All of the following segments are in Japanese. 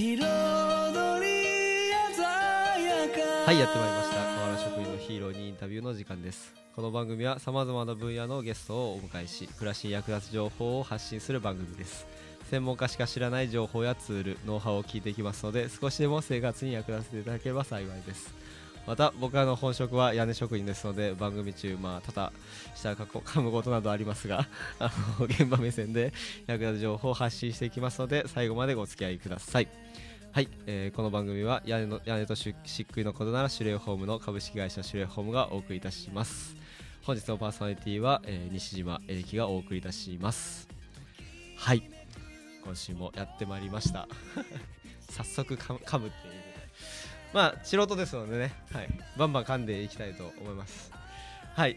はいやってまいりました河原職員のヒーローにインタビューの時間ですこの番組はさまざまな分野のゲストをお迎えし暮らしに役立つ情報を発信する番組です専門家しか知らない情報やツールノウハウを聞いていきますので少しでも生活に役立てていただければ幸いですまた僕らの本職は屋根職人ですので番組中、まあ、多々したかむことなどありますがあの現場目線で役立つ情報を発信していきますので最後までお付き合いください。はい、えー、この番組は屋根の屋根と漆喰のことなら守礼ホームの株式会社守礼ホームがお送りいたします。本日のパーソナリティは、えー、西島英きがお送りいたします。はい、今週もやってまいりました。早速かむっていうまあ素人ですのでね、はい、バンバン噛んでいきたいと思いますはい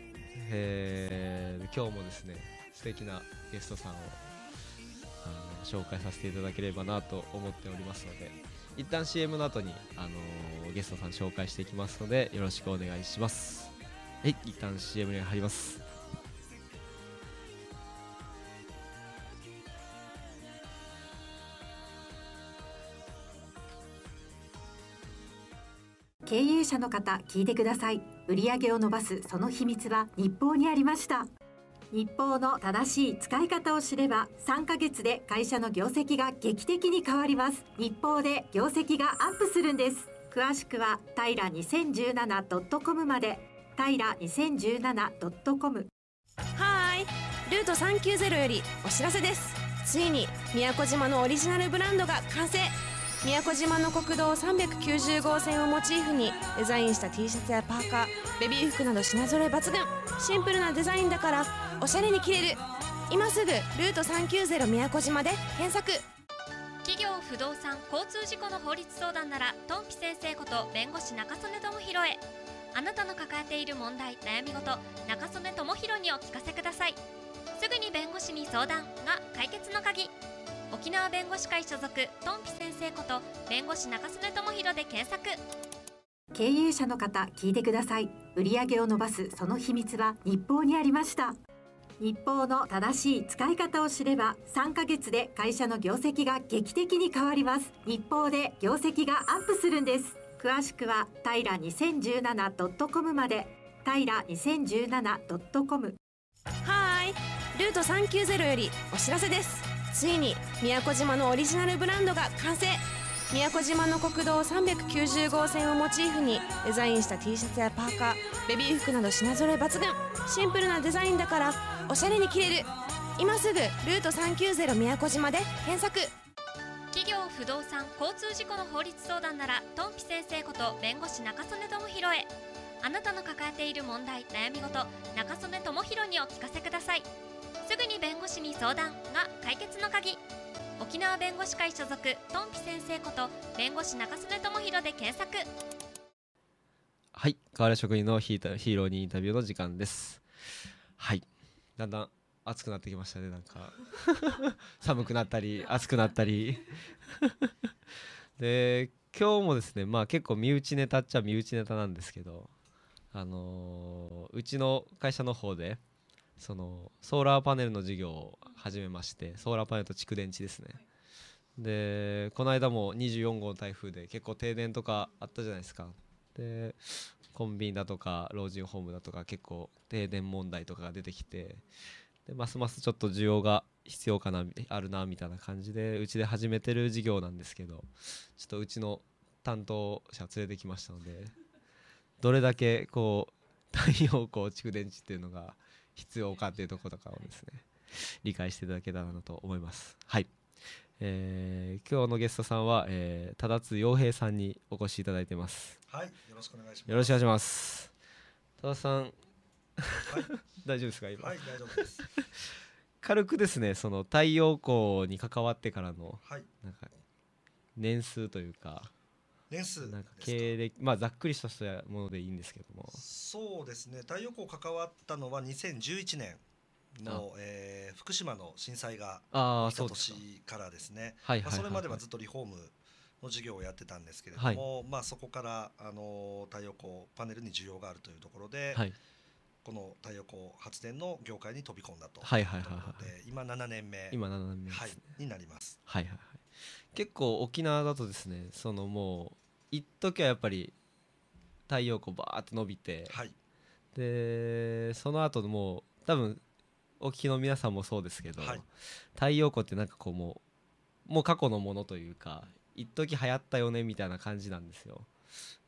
えー、今日もですね素敵なゲストさんをあの紹介させていただければなと思っておりますので一旦 CM の後にあのー、ゲストさん紹介していきますのでよろしくお願いしますはい一旦 CM に入ります経営者の方聞いてください売上を伸ばすその秘密は日報にありました日報の正しい使い方を知れば3ヶ月で会社の業績が劇的に変わります日報で業績がアップするんです詳しくは平 2017.com まで平 2017.com はーいルート390よりお知らせですついに宮古島のオリジナルブランドが完成宮古島の国道390号線をモチーフにデザインした T シャツやパーカーベビー服など品揃え抜群シンプルなデザインだからおしゃれに着れる今すぐルート390宮古島で検索企業不動産交通事故の法律相談ならトンピ先生こと弁護士中曽根智弘へあなたの抱えている問題悩み事中曽根智弘にお聞かせくださいすぐに弁護士に相談が解決の鍵沖縄弁護士会所属トンピ先生こと弁護士中曽根智弘で検索経営者の方聞いてください売上を伸ばすその秘密は日報にありました日報の正しい使い方を知れば3ヶ月で会社の業績が劇的に変わります日報で業績がアップするんです詳しくは平 2017.com まで平 2017.com はいルート390よりお知らせですついに宮古島のオリジナルブランドが完成宮古島の国道390号線をモチーフにデザインした T シャツやパーカーベビー服など品揃え抜群シンプルなデザインだからおしゃれに着れる今すぐルート390宮古島で検索企業不動産交通事故の法律相談ならトンピ先生こと弁護士中曽根智弘へあなたの抱えている問題悩み事中曽根智弘にお聞かせくださいすぐに弁護士に相談が解決の鍵沖縄弁護士会所属トンピ先生こと弁護士中曽根智弘で検索はい河原職員のヒータヒーローにインタビューの時間ですはいだんだん暑くなってきましたねなんか 寒くなったり暑くなったりで今日もですねまあ結構身内ネタっちゃ身内ネタなんですけどあのー、うちの会社の方でそのソーラーパネルの事業を始めましてソーラーパネルと蓄電池ですねでこの間も24号の台風で結構停電とかあったじゃないですかでコンビニだとか老人ホームだとか結構停電問題とかが出てきてでますますちょっと需要が必要かなあるなみたいな感じでうちで始めてる事業なんですけどちょっとうちの担当者連れてきましたのでどれだけこう太陽光蓄電池っていうのが必要かっていうところとかをですね理解していただけたらなと思います。はいえー、今日のゲストさんは、えー、忠津洋平さんにお越しいただいてます。はい、よろしくお願いします。よろしくお願いします。多田さん、はい、大丈夫ですか今？はい、大丈夫です。軽くですね、その太陽光に関わってからの、はい、なんか年数というか、年数なんか経歴まあざっくりとしたものでいいんですけどもそうですね太陽光関わったのは2011年の、えー、福島の震災が来た年からですねそれまではずっとリフォームの授業をやってたんですけれども、はい、まあ、そこから、あの太陽光パネルに需要があるというところで、はい、この太陽光発電の業界に飛び込んだとはいはいはいはい、今7年目今7年目、ね、はい、になります、はいはいはい、結構沖縄だとですねそのも一時はやっぱり太陽光バーって伸びて、はい、でその後もう多分お聞きの皆さんもそうですけど、はい、太陽光ってなんかこうもうもう過去のものというか一時流行ったよねみたいな感じなんですよ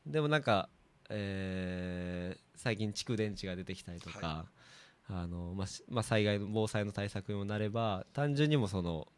でもなんか、えー、最近蓄電池が出てきたりとか、はい、あのまあ、まあ、災害の防災の対策にもなれば単純にもその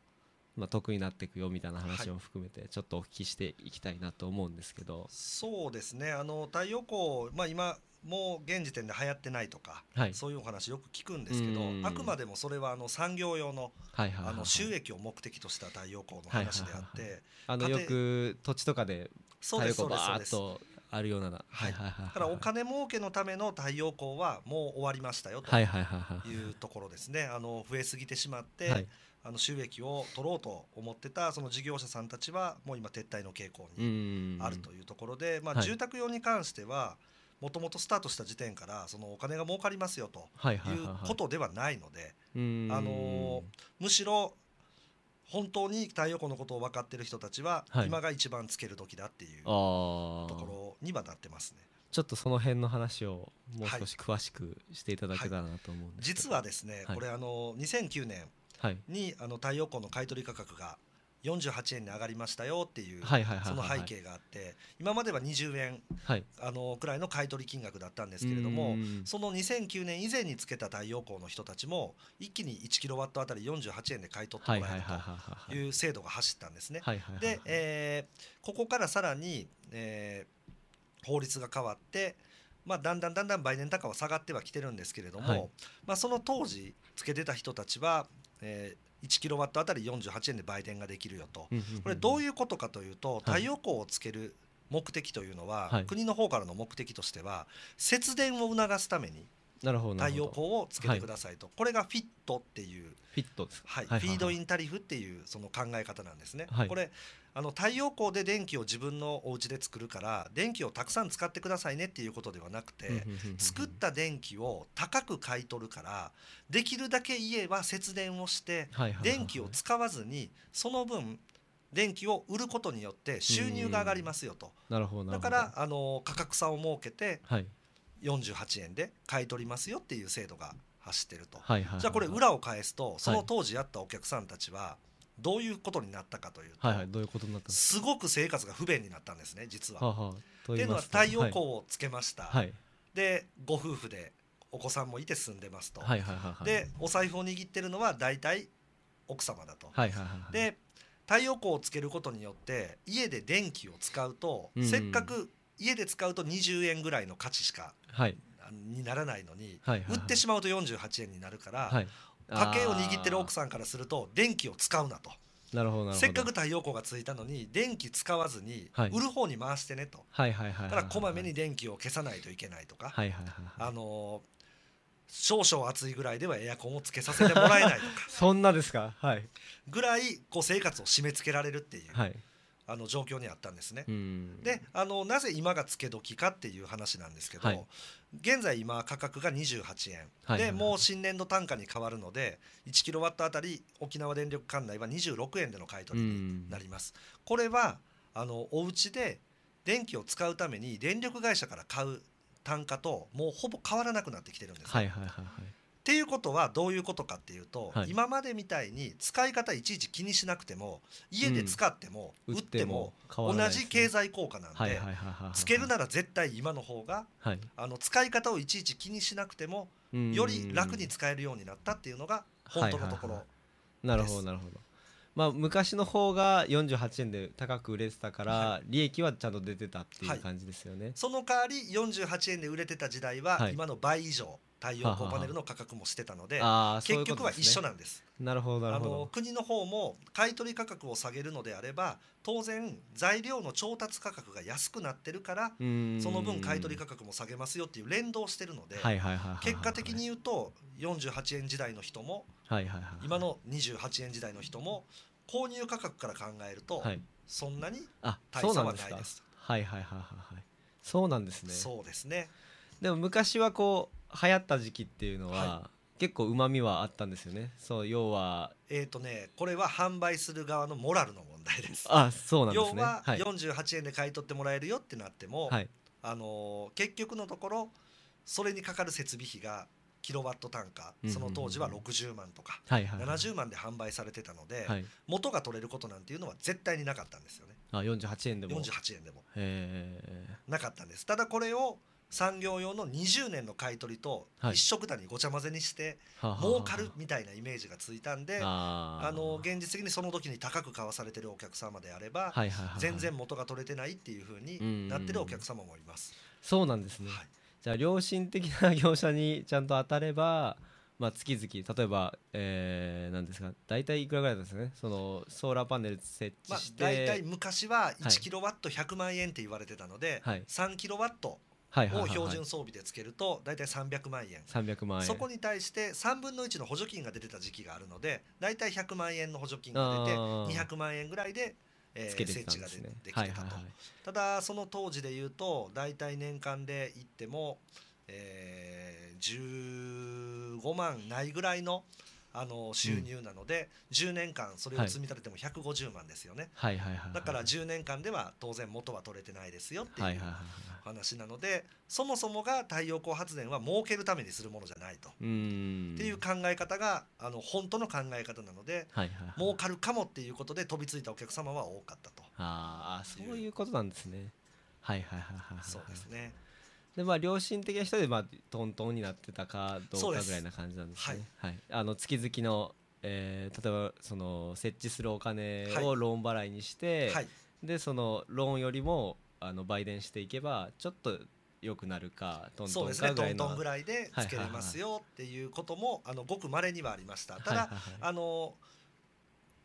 まあ、得になっていくよみたいな話も含めて、ちょっとお聞きしていきたいなと思うんですけど、はい、そうですねあの太陽光、まあ、今もう現時点で流行ってないとか、はい、そういうお話よく聞くんですけどあくまでもそれはあの産業用の,、はいはい、はい、あの収益を目的とした太陽光の話であって、はいはいはいあのよく土地とかで太陽光バーッとあるような、はい、だからお金儲けのための太陽光はもう終わりましたよというところですね、あの増えすぎてしまって、はいあの収益を取ろうと思ってたその事業者さんたちはもう今撤退の傾向にあるというところで、まあ、住宅用に関してはもともとスタートした時点からそのお金が儲かりますよということではないので、あのむしろ本当に太陽光のことを分かっている人たちは、今が一番つける時だっていうところにはなってますね。ちょっとその辺の話をもう少し詳しくしていただけたらなと思うんです、はいはい、実はですね、これあの2009年に、あの太陽光の買取価格が48円に上がりましたよっていうその背景があって今までは20円、はい、あのくらいの買取金額だったんですけれどもその2009年以前につけた太陽光の人たちも一気に1キロワットあたり48円で買い取ってもらえるという制度が走ったんですね。で、えー、ここからさらに、えー、法律が変わってまあ、だんだんだんだん売年高は下がってはきてるんですけれども、はい、まあ、その当時つけてた人たちはえー、1キロワットあたり48円で売電ができるよと、これどういうことかというと太陽光をつける目的というのは、はい、国の方からの目的としては節電を促すために太陽光をつけてくださいと、はい、これがフィットっていうフィットです、はい、フィードインタリフっていうその考え方なんですね。これあの太陽光で電気を自分のお家で作るから電気をたくさん使ってくださいねっていうことではなくて作った電気を高く買い取るからできるだけ家は節電をして電気を使わずにその分電気を売ることによって収入が上がりますよとだからあの価格差を設けて48円で買い取りますよっていう制度が走ってるとじゃあこれ裏を返すとその当時やったお客さんたちは、はいどういうことになったかというと、すごく生活が不便になったんですね実は。ははというのは太陽光をつけました、はい、でご夫婦でお子さんもいて住んでますと、でお財布を握ってるのは大体奥様だと。で太陽光をつけることによって家で電気を使うと、うんうん、せっかく家で使うと20円ぐらいの価値しか、はい、にならないのに、売ってしまうと48円になるから、はい、家計を握ってる奥さんからすると電気を使うなと。なるほどせっかく太陽光がついたのに電気使わずに売る方に回してねと、ははいただこまめに電気を消さないといけないとか、はいはいはいあのー少々暑いぐらいではエアコンをつけさせてもらえないとか そんなですか、はい、ぐらいこう生活を締め付けられるっていう、はい、あの状況にあったんですね。であのなぜ今がつけ時かっていう話なんですけど、はい、現在今価格が28円、はい、でもう新年度単価に変わるので1キロワットあたり沖縄電力管内は26円での買い取りになります。これはあのお家で電気を使うために電力会社から買う単価ともうほぼ変わらなくなってきてるんです。はいはいはいはいっていうことはどういうことかっていうと、はい、今までみたいに使い方いちいち気にしなくても家で使っても、うん、売っても同じ経済効果なんでつけるなら絶対今の方が、はい、あの使い方をいちいち気にしなくてもより楽に使えるようになったっていうのが本当のところ、なるほどなるほどまあ、昔の方が48円で高く売れてたから利益はちゃんと出てたっていう感じですよね、はい、その代わり48円で売れてた時代は今の倍以上、太陽光パネルの価格もしてたので結局は一緒なんです。なるほどあの国の方も買取価格を下げるのであれば当然材料の調達価格が安くなってるからその分買取価格も下げますよっていう連動してるので結果的に言うと48円時代の人も今の28円時代の人も購入価格から考えるとそんなに大差はないです。はいはいはいはいそうなんですね。そうですね。でも昔はこ流行った時期っていうのは、はい、結構うまみはあったんですよねそう要はえっ、ー、とねこれは販売する側のモラルの問題ですあそうなんですね要は48円で買い取ってもらえるよってなっても、はい、あのー、結局のところそれにかかる設備費がキロワット単価その当時は60万とか70万で販売されてたので元が取れることなんていうのは絶対になかったんですよね。あ48円でも48円でもえなかったんですただこれを産業用の20年の買い取りと一色だにごちゃ混ぜにして儲かるみたいなイメージがついたんであの現実的にその時に高く買わされてるお客様であれば全然元が取れてないっていうふうになってるお客様もいます。そうなんですね、はい、じゃあ良心的な業者にちゃんと当たればまあ、月々例えば、えー、なんですか大体いくらぐらいですねそのソーラーパネル設置して、まあ、大体昔は1キロワット100万円って言われてたので、はい、3キロワットを標準装備でつけると大体300万円300万円そこに対して3分の1の補助金が出てた時期があるので大体100万円の補助金が出て200万円ぐらいでえ設置がでできてたと、ただその当時でいうと大体年間でいっても、え15万ないぐらいのあの収入なので、うん、10年間それを積み立てても150万ですよね、だから10年間では当然元は取れてないですよっていう話なので、そもそもが太陽光発電は儲けるためにするものじゃないとっていう考え方があの本当の考え方なので、儲かるかもっていうことで飛びついたお客様は多かったとああそういうことなんですねはいはいはいはいそうですねでまあ良心的な人でまあトントンになってたかどうかぐらいな感じなんですね。すはい、はい、あの月々の、えー、例えばその設置するお金をローン払いにして、はい、でそのローンよりもあの売電していけばちょっと良くなるかトントンかぐらい、ね、トントンぐらいでつけれますよっていうことも、あのごくまれにはありました。ただ、はいはいはい、あの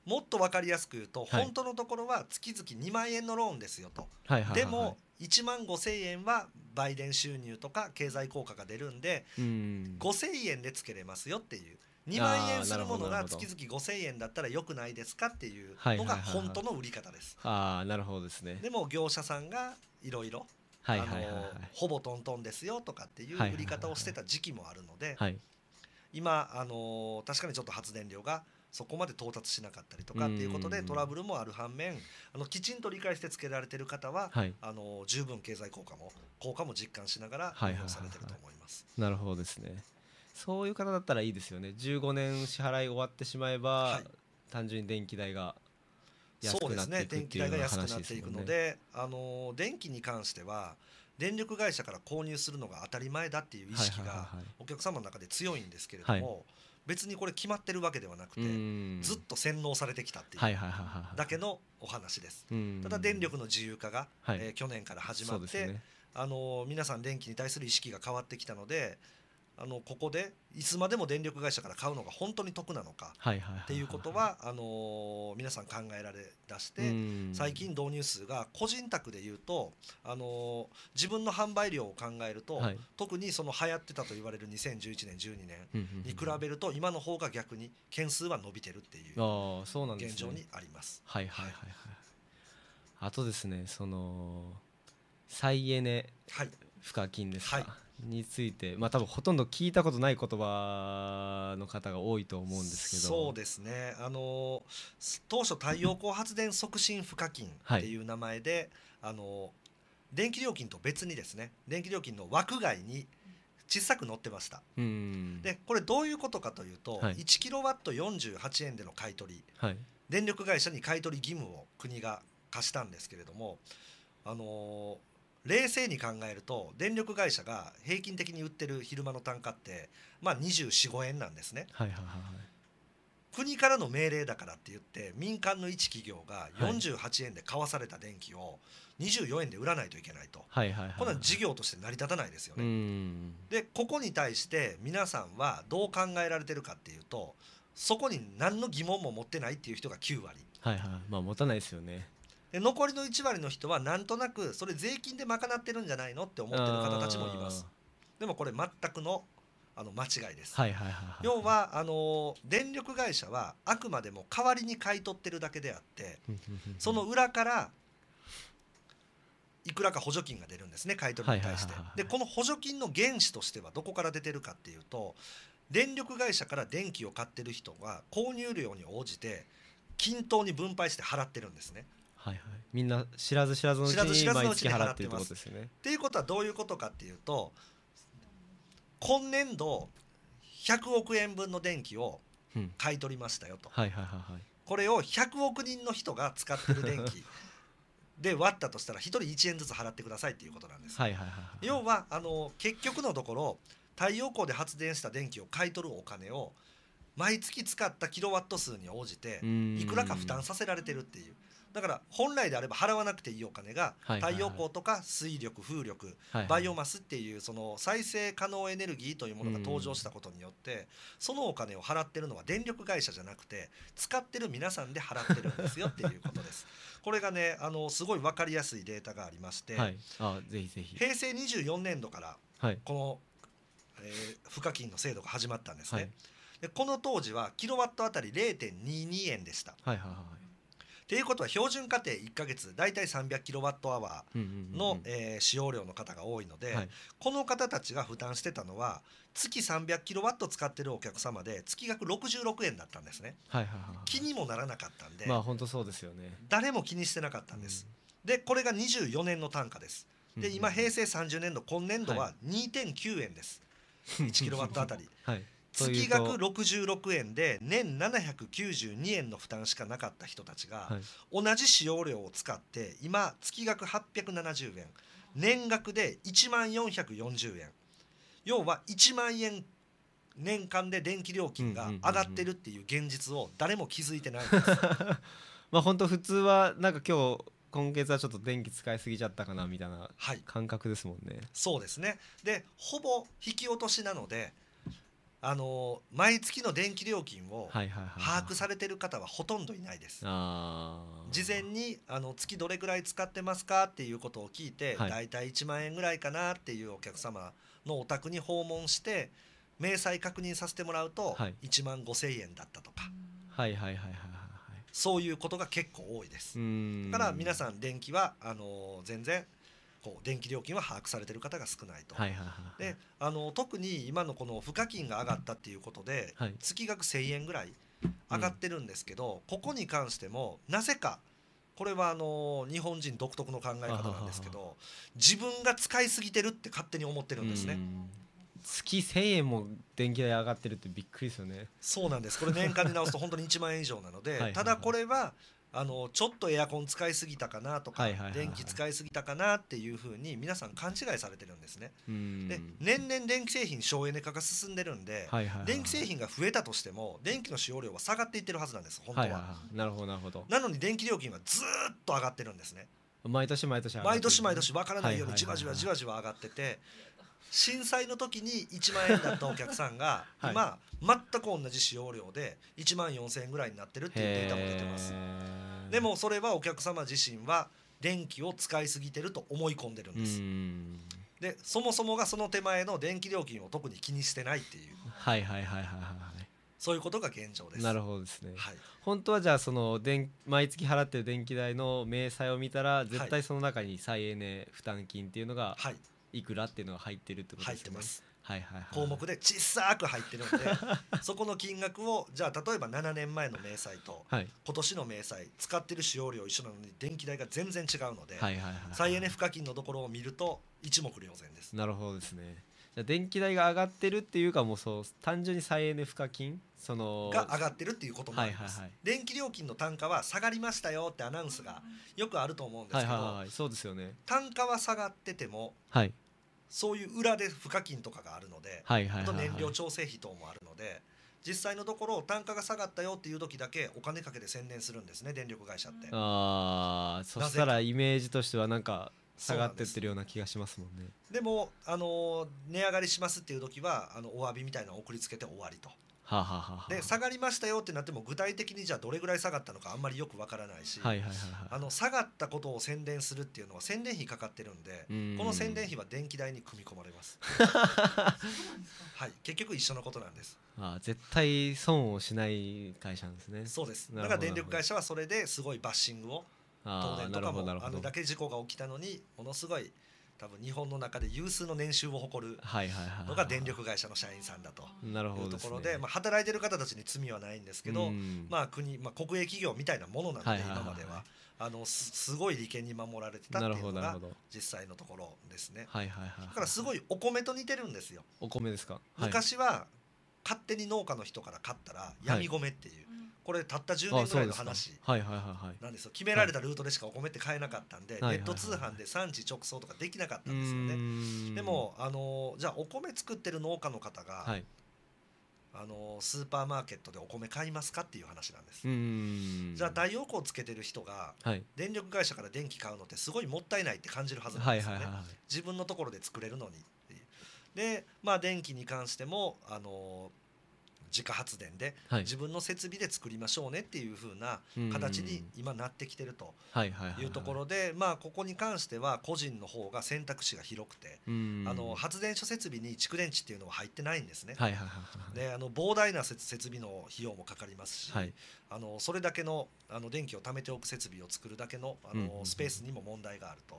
もっと分かりやすく言うと、はい、本当のところは月々2万円のローンですよと、はいはいはい、でも1万5000円は売電収入とか経済効果が出るんで、うん、5000円でつけれますよっていう2万円するものが月々5000円だったらよくないですかっていうのが本当の売り方です。あなるほどですねでも業者さんがいろいろほぼトントンですよとかっていう売り方をしてた時期もあるので、今あのー、確かにちょっと発電量がそこまで到達しなかったりとかっていうことでトラブルもある反面あのきちんと理解してつけられてる方は、はい、あの十分経済効果も効果も実感しながら用されてると思います。なるほどですねそういう方だったらいいですよね15年支払い終わってしまえば、はい、単純に電気代がそうですね電気代が安くなっていくので、あの電気に関しては電力会社から購入するのが当たり前だっていう意識がお客様の中で強いんですけれども、別にこれ決まってるわけではなくてずっと洗脳されてきたっていうだけのお話ですただ電力の自由化が、え去年から始まって、あの皆さん電気に対する意識が変わってきたのであのここでいつまでも電力会社から買うのが本当に得なのかっていうことはあの皆さん考えられだして最近導入数が個人宅でいうとあの自分の販売量を考えると特にその流行ってたと言われる2011年12年に比べると今の方が逆に件数は伸びてるっていう現状にあります。はいはいはいはい、あとですねその再エネ賦課金ですか、はいはいについてまあ多分ほとんど聞いたことない言葉の方が多いと思うんですけどそうですねあの当初太陽光発電促進賦課金っていう名前で、はい、あの電気料金と別にですね電気料金の枠外に小さく載ってましたでこれどういうことかというと、はい、1キロワット48円での買い取り、はい、電力会社に買い取り義務を国が課したんですけれどもあのー冷静に考えると電力会社が平均的に売ってる昼間の単価ってまあ245円なんですね。はいはいはい国からの命令だからって言って民間の一企業が48円で買わされた電気を24円で売らないといけないと、はいはいはい、これ事業として成り立たないですよね。でここに対して皆さんはどう考えられてるかっていうとそこに何の疑問も持ってないっていう人が9割。はいはいまあ持たないですよねで残りの1割の人はなんとなくそれ税金で賄ってるんじゃないのって思ってる方たちもいますでもこれ全くのあの間違いです、はいはいはいはい、要はあの電力会社はあくまでも代わりに買い取ってるだけであってその裏からいくらか補助金が出るんですね買い取りに対して、はいはいはいでこの補助金の原資としてはどこから出てるかっていうと電力会社から電気を買ってる人は購入量に応じて均等に分配して払ってるんですねはいはい、みんな知らず知らずのうちに毎月払ってるってことですね。っていうことはどういうことかっていうと今年度100億円分の電気を買い取りましたよと、はいはいはいこれを100億人の人が使ってる電気 で割ったとしたら1人1円ずつ払ってくださいっていうことなんです。はいはいはい、要はあの結局のところ太陽光で発電した電気を買い取るお金を毎月使ったキロワット数に応じていくらか負担させられてるっていう。だから本来であれば払わなくていいお金が太陽光とか水力風力バイオマスっていうその再生可能エネルギーというものが登場したことによってそのお金を払ってるのは電力会社じゃなくて使ってる皆さんで払ってるんですよっていうことです。これがねあのすごい分かりやすいデータがありまして、はい、ぜひぜひ平成24年度からこの、え賦課金の制度が始まったんですね。でこの当時はキロワットあたり0.22円でした。はいはいはいっていうことは標準家庭1か月大体 300kWh の使用量の方が多いので、はい、この方たちが負担してたのは月 300kW 使ってるお客様で月額66円だったんですね、気にもならなかったんで、まあ、本当そうですよね誰も気にしてなかったんです、うん、でこれが24年の単価ですで今平成30年度今年度は2.9円です、はい、1kW あたり、はい月額66円で年792円の負担しかなかった人たちが、同じ使用料を使って今月額870円年額で1万440円要は1万円年間で電気料金が上がってるっていう現実を誰も気づいてないです まあ本当普通はなんか今日今月はちょっと電気使いすぎちゃったかなみたいな感覚ですもんね、はい、そうですねでほぼ引き落としなのであの毎月の電気料金を把握されてる方はほとんどいないです。事前にあの月どれぐらい使ってますかっていうことを聞いて、はい、大体1万円ぐらいかなっていうお客様のお宅に訪問して明細確認させてもらうと、は1万5千円だったとか、はいはいはいはい、そういうことが結構多いです。だから皆さん電気はあの全然こう電気料金は把握されてる方が少ないと、はいはいはい、であの特に今のこの付加金が上がったっていうことで、はい、月額1,000円ぐらい上がってるんですけど、うん、ここに関してもなぜかこれはあの日本人独特の考え方なんですけど自分が使いすぎてるって勝手に思ってるんですね。月1000円も電気代上がってるってびっくりですよねそうなんですこれ年間で直すと本当に1万円以上なので はい、ただこれはあのちょっとエアコン使いすぎたかなとか、電気使いすぎたかなっていうふうに皆さん勘違いされてるんですね。で年々電気製品省エネ化が進んでるんで、電気製品が増えたとしても電気の使用量は下がっていってるはずなんです本当ははいはいはい、なるほどなるほどなのに電気料金はずっと上がってるんですね毎年毎年毎年毎年分からないようにじわじわじわじわ上がってて震災の時に1万円だったお客さんが 今全く同じ使用量で1万4000円ぐらいになってるっていうデータも出てます。でもそれはお客様自身は電気を使いすぎてると思い込んでるんですでそもそもがその手前の電気料金を特に気にしてないっていうはいはいはいはいはいそういうことが現状ですなるほどですね、はい、本当はじゃあその電毎月払ってる電気代の明細を見たら絶対その中に再エネ負担金っていうのがいくらっていうのが入ってるってことですね、はい、入ってますはいはい項目で小さく入ってるので そこの金額をじゃあ例えば7年前の明細と、はい、今年の明細使ってる使用量一緒なのに電気代が全然違うので、はいはい再エネ賦課金のところを見ると一目瞭然です。なるほどですねじゃ電気代が上がってるっていうかもうそう単純に再エネ賦課金そのが上がってるっていうこともあります、はいはいはい、電気料金の単価は下がりましたよってアナウンスがよくあると思うんですけど、はいはいはい、そうですよね単価は下がってても、はい、そういう裏で付加金とかがあるので、はいはい、燃料調整費等もあるので実際のところ単価が下がったよっていう時だけお金かけて宣伝するんですね電力会社ってああそしたらイメージとしてはなんか下がってってるような気がしますもんねでもあのー、値上がりしますっていう時はあのお詫びみたいなのを送りつけて終わりとはあはあはあ、で下がりましたよってなっても具体的にじゃあどれぐらい下がったのかあんまりよくわからないし、はいはいはいはい、あの下がったことを宣伝するっていうのは宣伝費かかってるんでんこの宣伝費は電気代に組み込まれますはい結局一緒のことなんですああ絶対損をしない会社なんですねそうですだから電力会社はそれですごいバッシングを東電とかもあのだけ事故が起きたのにものすごい多分日本の中で有数の年収を誇るのが電力会社の社員さんだというところで、まあ、働いてる方たちに罪はないんですけど、まあ、国、まあ、国営企業みたいなものなので今までは。あのすごい利権に守られてたっていうのが実際のところですね。はいはいはい、だからすごいお米と似てるんですよ。お米ですか、昔は勝手に農家の人から買ったら闇米っていう、これたった10年ぐらいの話なんですよ決められたルートでしかお米って買えなかったんで、ネット通販で産地直送とかできなかったんですよねでもあのじゃあお米作ってる農家の方が、はい、あのスーパーマーケットでお米買いますかっていう話なんですじゃあ太陽光つけてる人が、はい、電力会社から電気買うのってすごいもったいないって感じるはずなんですよね自分のところで作れるのにでまあ電気に関してもあの自家発電で、自分の設備で作りましょうねっていう風な形に今なってきてるというところでまあここに関しては個人の方が選択肢が広くてあの発電所設備に蓄電池っていうのは入ってないんですね。であの膨大な設備の費用もかかりますし、あのそれだけのあの電気を貯めておく設備を作るだけのあのスペースにも問題があると。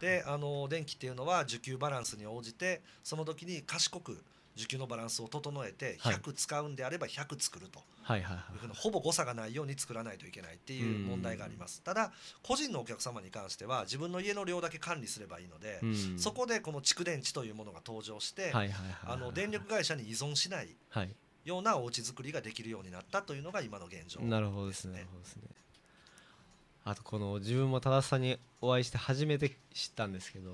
であの電気っていうのは需給バランスに応じてその時に賢く需給のバランスを整えて100使うんであれば100作ると、はいはいほぼ誤差がないように作らないといけないっていう問題があります、ただ個人のお客様に関しては自分の家の量だけ管理すればいいので、そこでこの蓄電池というものが登場して、あの電力会社に依存しない、ようなお家づくりができるようになったというのが今の現状、なるほどですね。あとこの自分も多田さんにお会いして初めて知ったんですけど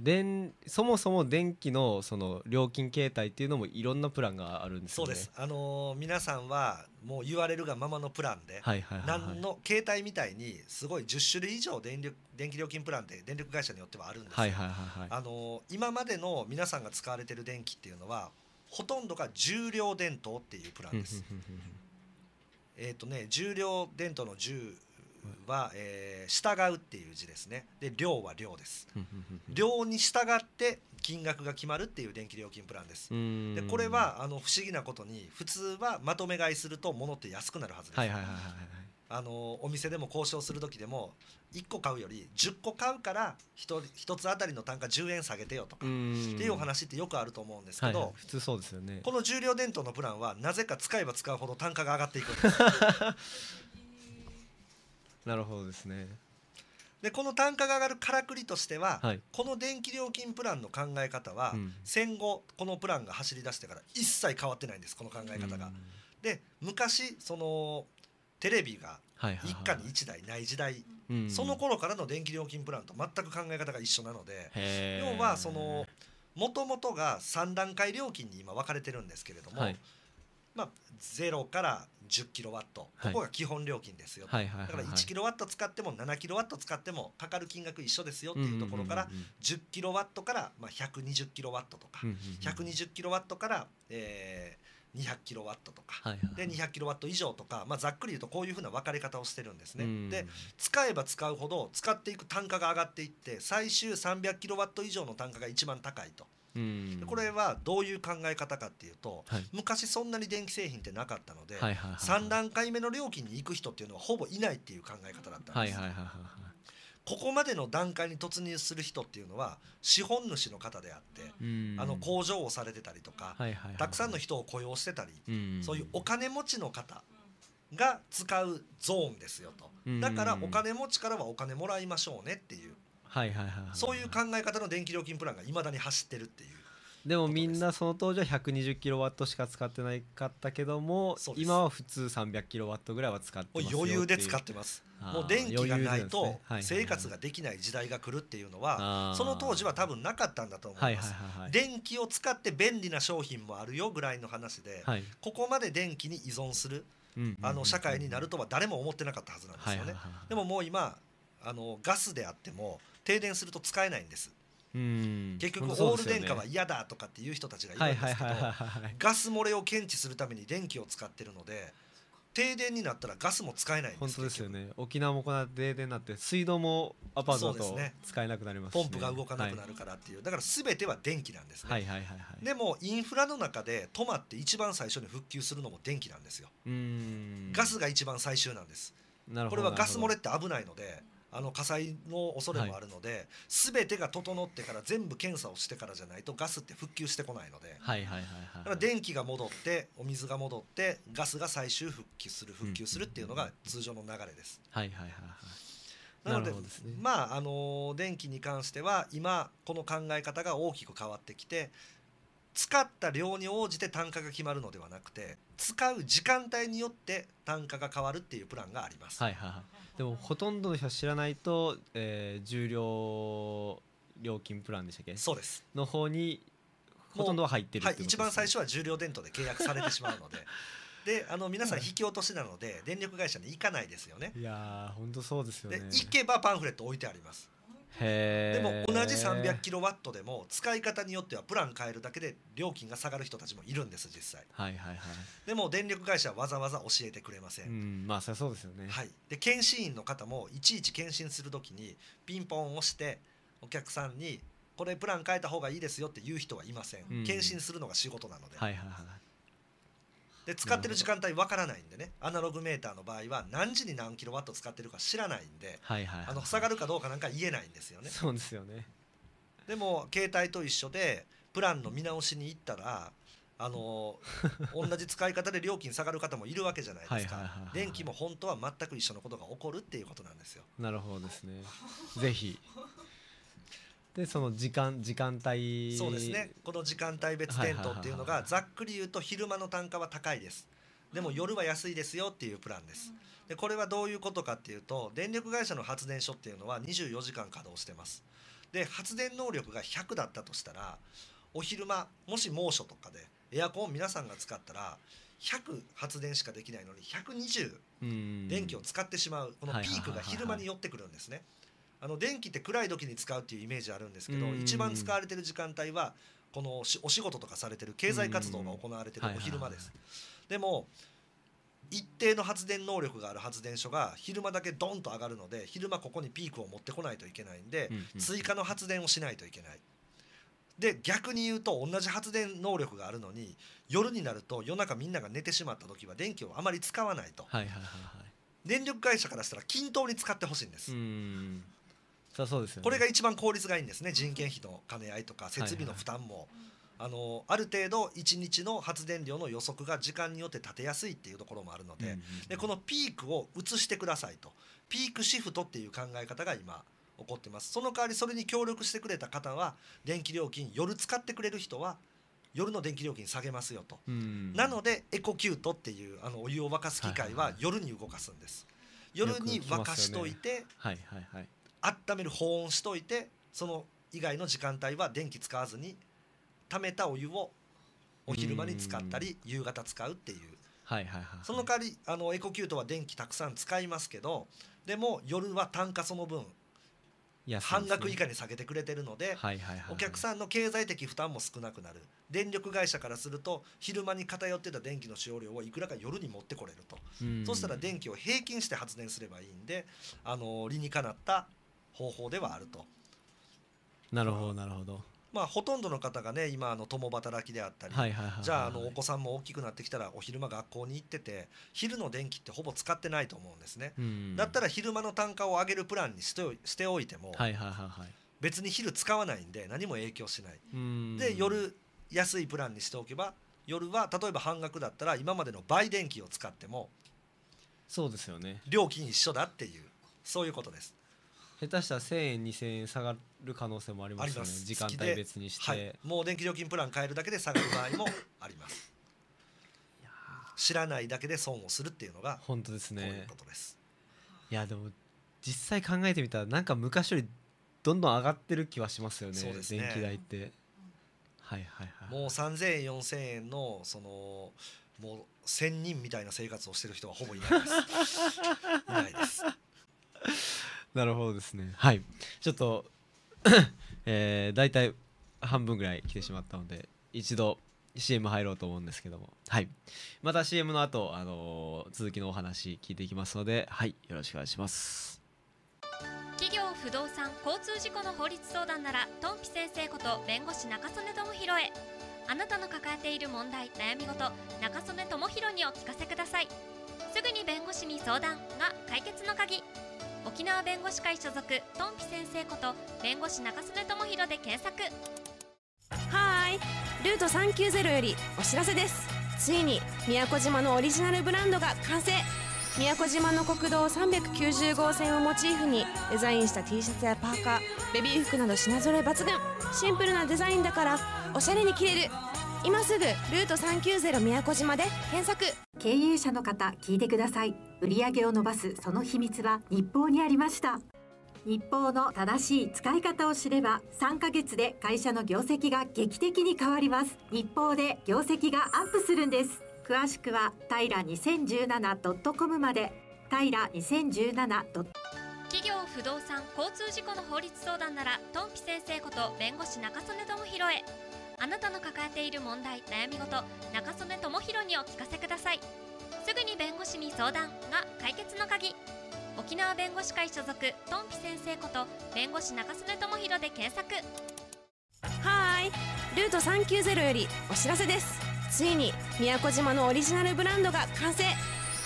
電そもそも電気のその料金形態っていうのもいろんなプランがあるんですよねそうです、あのー皆さんはもう言われるがままのプランで、何の携帯みたいにすごい10種類以上電力電気料金プランって電力会社によってはあるんですよ、あの今までの皆さんが使われてる電気っていうのはほとんどが重量電灯っていうプランです。えっとね、重量電灯の1は、えー、従うっていう字ですねで量は量です量に従って金額が決まるっていう電気料金プランですでこれはあの不思議なことに普通はまとめ買いすると物って安くなるはずです、はいはいはいはい、あのお店でも交渉する時でも1個買うより10個買うから 1, 1つあたりの単価10円下げてよとかっていうお話ってよくあると思うんですけど、はい、普通そうですよねこの重量伝統のプランはなぜか使えば使うほど単価が上がっていくんです なるほどですねでこの単価が上がるからくりとしては、はい、この電気料金プランの考え方は、うん、戦後このプランが走り出してから一切変わってないんですこの考え方が。で昔そのテレビが一家に一台ない時代、その頃からの電気料金プランと全く考え方が一緒なので要はそのもともとが3段階料金に今分かれてるんですけれども、はい、まあ0から10キロワットここが基本料金ですよ、はい、だから1キロワット使っても7キロワット使ってもかかる金額一緒ですよっていうところから10キロワットからまあ120キロワットとか120キロワットからえー200キロワットとか、はいはい、で200キロワット以上とか、まあ、ざっくり言うとこういうふうな分かれ方をしてるんですね。で使えば使うほど使っていく単価が上がっていって最終300キロワット以上の単価が一番高いと。これはどういう考え方かっていうと、はい、昔そんなに電気製品ってなかったので、はいはいはいはい、3段階目の料金に行く人っていうのはほぼいないっていう考え方だったんです、はいはいはいはい、ここまでの段階に突入する人っていうのは資本主の方であってあの工場をされてたりとか、はいはいはい、たくさんの人を雇用してたりそういうお金持ちの方が使うゾーンですよとだからお金持ちからはお金もらいましょうねっていうはいはいはい、はい、そういう考え方の電気料金プランがいまだに走ってるっていうでもみんなその当時は120キロワットしか使ってないかったけども今は普通300キロワットぐらいは使ってます余裕で使ってますもう電気がないと生活ができない時代が来るっていうのはその当時は多分なかったんだと思います電気を使って便利な商品もあるよぐらいの話で、はい、ここまで電気に依存するあの社会になるとは誰も思ってなかったはずなんですよねでももう今あのガスであっても停電すると使えないんです。うん結局オール電化は嫌だとかっていう人たちがいるんですけどガス漏れを検知するために電気を使ってるので停電になったらガスも使えないんです本当ですよね沖縄もこの停電になって水道もアパートだと使えなくなります、ねね、ポンプが動かなくなるからっていう、だから全ては電気なんですね、はいはいはいはい、でもインフラの中で止まって一番最初に復旧するのも電気なんですよガスが一番最終なんですなるほどこれはガス漏れって危ないのであの火災の恐れもあるので、す、は、べ、い、てが整ってから全部検査をしてからじゃないとガスって復旧してこないので、はいはいはいはい、だから電気が戻ってお水が戻ってガスが最終復帰する復旧するっていうのが通常の流れです。はいはいはいはいなので、ね、まああの電気に関しては今この考え方が大きく変わってきて使った量に応じて単価が決まるのではなくて使う時間帯によって単価が変わるっていうプランがあります、はいはいでもほとんどの人は知らないと、えー、重量料金プランでしたっけそうですの方にほとんどは入ってるって、ね、はい、一番最初は重量電灯で契約されてしまうので であの皆さん引き落としなので電力会社に行かないですよねいや本当そうですよねで行けばパンフレット置いてありますでも同じ300キロワットでも使い方によってはプラン変えるだけで料金が下がる人たちもいるんです実際、はいはいはい、でも電力会社はわざわざ教えてくれません、うん、まあそりゃそうですよね、はい、で検診員の方もいちいち検診する時にピンポンをしてお客さんにこれプラン変えた方がいいですよって言う人はいません、ん、検診するのが仕事なので、はいはいはい、で使ってる時間帯わからないんでねアナログメーターの場合は何時に何キロワット使ってるか知らないんで、はいはい、はい、あの塞がるかどうかなんか言えないんですよね。そうですよねでも携帯と一緒でプランの見直しに行ったらあの同じ使い方で料金下がる方もいるわけじゃないですか電気も本当は全く一緒のことが起こるっていうことなんですよなるほどですねぜひでその時間時間帯そうですねこの時間帯別テントっていうのがざっくり言うと昼間の単価は高いですでも夜は安いですよっていうプランですでこれはどういうことかっていうと電力会社の発電所っていうのは24時間稼働してますで発電能力が100だったとしたらお昼間もし猛暑とかでエアコン皆さんが使ったら100発電しかできないのに120電気を使ってしまうこのピークが昼間に寄ってくるんですね。あの電気って暗い時に使うっていうイメージあるんですけど一番使われてる時間帯はこのお仕事とかされてる経済活動が行われてるお昼間です。でも一定の発電能力がある発電所が昼間だけドンと上がるので昼間ここにピークを持ってこないといけないんで追加の発電をしないといけない。で逆に言うと同じ発電能力があるのに夜になると夜中みんなが寝てしまった時は電気をあまり使わないと、電力会社からしたら均等に使ってほしいんですそそうです、ね、これが一番効率がいいんですね人件費の兼ね合いとか設備の負担も。はいはいあのある程度1日の発電量の予測が時間によって立てやすいっていうところもあるので,、でこのピークを移してくださいとピークシフトっていう考え方が今起こってますその代わりそれに協力してくれた方は電気料金夜使ってくれる人は夜の電気料金下げますよと、うんうん、なのでエコキュートっていうあのお湯を沸かす機械は夜に動かすんです、夜に沸かしといて、はいはいはい、温める保温しといてその以外の時間帯は電気使わずに溜めたお湯をお昼間に使ったり夕方使うっていう。はいはいはい、その代わりあのエコキュートは電気たくさん使いますけどでも夜は単価その分半額以下に下げてくれてるので、お客さんの経済的負担も少なくなる電力会社からすると昼間に偏ってた電気の使用量をいくらか夜に持ってこれると、うそうしたら電気を平均して発電すればいいんであの理にかなった方法ではあると。なるほどなるほど。まあ、ほとんどの方がね今の共働きであったり、じゃああのお子さんも大きくなってきたらお昼間学校に行ってて昼の電気ってほぼ使ってないと思うんですね、だったら昼間の単価を上げるプランにしておいても、別に昼使わないんで何も影響しない、で夜安いプランにしておけば夜は例えば半額だったら今までの倍電気を使ってもそうですよね料金一緒だっていうそういうことです下手したら1000円2000円下がる可能性もありますよね時間帯別にして、はい、もう電気料金プラン変えるだけで下がる場合もあります知らないだけで損をするっていうのが本当ですねいやでも実際考えてみたらなんか昔よりどんどん上がってる気はしますよね、ね、電気代って、はいはいはい、もう3000円4000円のそのもう1000人みたいな生活をしてる人はほぼいないです いないですなるほどですねはいちょっと えー、大体半分ぐらい来てしまったので一度 CM 入ろうと思うんですけどもはいまた CM の後あのー、続きのお話聞いていきますのではいよろしくお願いします企業不動産交通事故の法律相談ならトンぴ先生こと弁護士中曽根智弘へあなたの抱えている問題悩み事中曽根智弘にお聞かせくださいすぐに弁護士に相談が解決の鍵沖縄弁護士会所属トンピ先生こと弁護士中曽根智弘で検索はいルート390よりお知らせですついに宮古島のオリジナルブランドが完成宮古島の国道390号線をモチーフにデザインした T シャツやパーカーベビー服など品揃え抜群シンプルなデザインだからおしゃれに着れる今すぐルート390宮古島で検索経営者の方聞いてください売上を伸ばすその秘密は日報にありました日報の正しい使い方を知れば3ヶ月で会社の業績が劇的に変わります日報で業績がアップするんです詳しくは平 2017.com まで平 2017. 企業不動産交通事故の法律相談ならトンピ先生こと弁護士中曽根智弘へあなたの抱えている問題悩み事中曽根智弘にお聞かせくださいすぐに弁護士に相談が解決の鍵沖縄弁護士会所属トンピ先生こと弁護士中曽根智弘で検索はいルート390よりお知らせですついに宮古島のオリジナルブランドが完成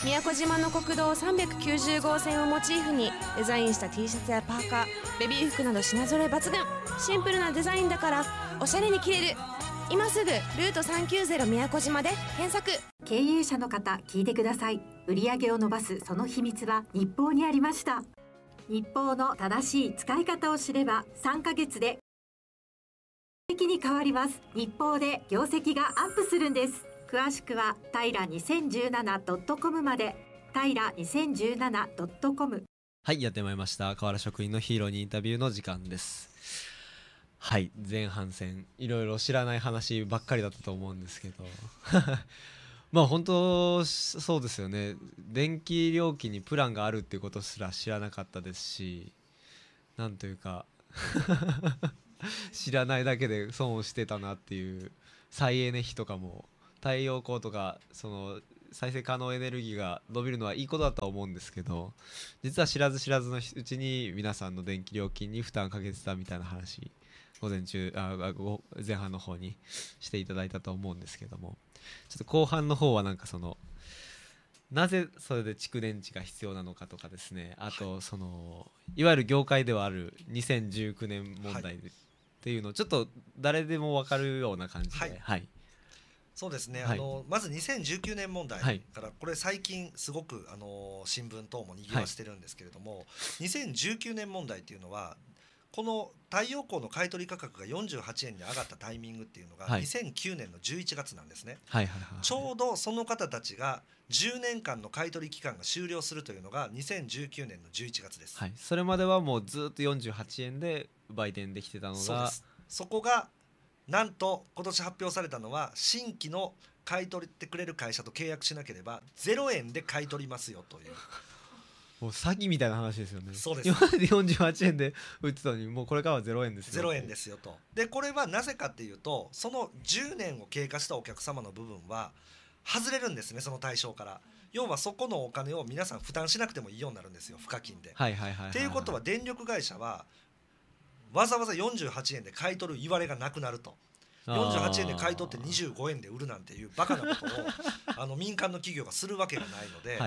宮古島の国道390号線をモチーフにデザインした T シャツやパーカーベビー服など品揃え抜群シンプルなデザインだからおしゃれに着れる今すぐルート390宮古島で検索経営者の方聞いてください売上を伸ばすその秘密は日報にありました日報の正しい使い方を知れば3ヶ月で的に変わります日報で業績がアップするんです詳しくは平 2017.com まで平 2017.com はいやってまいりました河原職員のヒーローにインタビューの時間ですはい前半戦いろいろ知らない話ばっかりだったと思うんですけど まあ本当そうですよね電気料金にプランがあるっていうことすら知らなかったですしなんというか 知らないだけで損をしてたなっていう再エネ費とかも太陽光とかその再生可能エネルギーが伸びるのはいいことだとは思うんですけど実は知らず知らずのうちに皆さんの電気料金に負担かけてたみたいな話午前中あ前半の方にしていただいたと思うんですけどもちょっと後半の方はなんかそのなぜそれで蓄電池が必要なのかとかですねあとその、い、わゆる業界ではある2019年問題っていうのをちょっと誰でも分かるような感じで、はい、はい、そうですね、はい、あのまず2019年問題から、これ最近すごくあの新聞等もにぎわしてるんですけれども、はい、2019年問題っていうのはこの太陽光の買取価格が48円に上がったタイミングっていうのが2009年の11月なんですね、はいちょうどその方たちが10年間の買取期間が終了するというのが2019年の11月です、はい、それまではもうずっと48円で売電できてたのがそこがなんと今年発表されたのは新規の買い取ってくれる会社と契約しなければ0円で買い取りますよというもう詐欺みたいな話ですよねそうです今まで48円で売ってたのにもうこれからは0円ですよ0円ですよとでこれはなぜかっていうとその10年を経過したお客様の部分は外れるんですねその対象から要はそこのお金を皆さん負担しなくてもいいようになるんですよ賦課金で。はいはいはいっていうことは電力会社はわざわざ48円で買い取るいわれがなくなると。48円で買い取って25円で売るなんていうバカなことをあの民間の企業がするわけがないので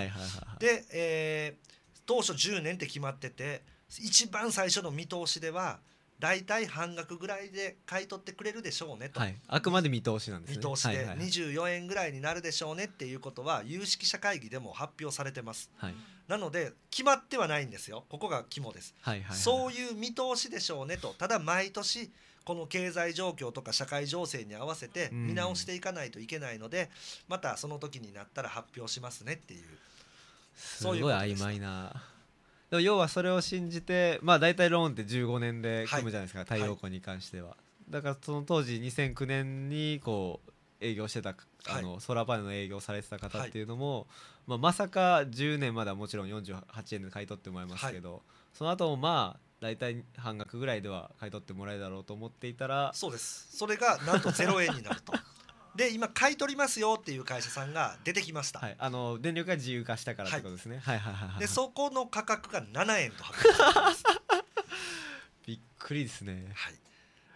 で、えー、当初10年って決まってて一番最初の見通しでは大体半額ぐらいで買い取ってくれるでしょうねと、はい、あくまで見通しなんですね見通しで24円ぐらいになるでしょうねっていうことは有識者会議でも発表されてます、はい、なので決まってはないんですよここが肝です、はいはいはい、そういう見通しでしょうねとただ毎年この経済状況とか社会情勢に合わせて見直していかないといけないので、またその時になったら発表しますねっていう。すごい曖昧なでも要はそれを信じてまあ大体ローンって15年で組むじゃないですか、太陽光に関しては、だからその当時2009年にこう営業してた、あのソーラーパネルの営業されてた方っていうのも、まあ、まさか10年まではもちろん48円で買い取ってもらいますけど、その後もまあ大体半額ぐらいでは買い取ってもらえるだろうと思っていたらそうですそれがなんと0円になるとで今買い取りますよっていう会社さんが出てきました、はい、あの電力が自由化したからってことですね、はい、はいはいはいでそこの価格が7円と発表 びっくりですねはい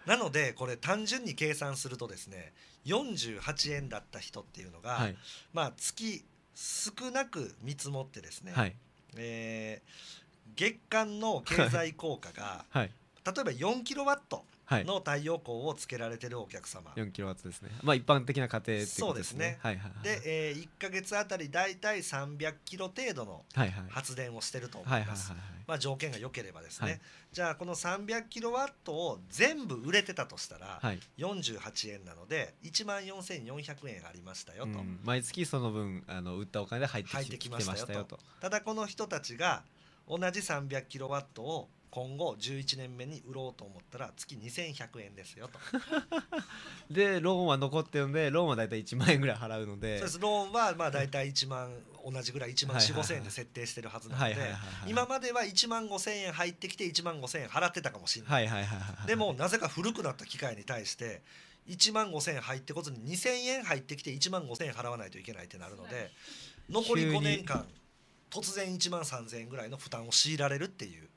なのでこれ単純に計算するとですね48円だった人っていうのが、はい、まあ月少なく見積もってですね、はい、えー、月間の経済効果が、はい、例えば4キロワットの太陽光をつけられてるお客様、4キロワットですねまあ一般的な家庭ってことですねそうですね、で、えー、1か月あたり大体300キロ程度の発電をしてると思いますまあ条件が良ければですね、はい、じゃあこの300キロワットを全部売れてたとしたら、はい、48円なので1万4400円ありましたよと、うん、毎月その分あの売ったお金で入ってきましたよとただこの人たちが同じ300キロワットを今後11年目に売ろうと思ったら月2100円ですよと でローンは残ってるんでローンは大体1万円ぐらい払うのでそうですローンはまあ大体1万同じぐらい1万4 5千円で設定してるはずなので今までは1万5千円入ってきて1万5千円払ってたかもしれないでもなぜか古くなった機械に対して1万5千円入ってこずに2千円入ってきて1万5千円払わないといけないってなるので残り5年間突然1万3千円ぐらいの負担を強いられるっていう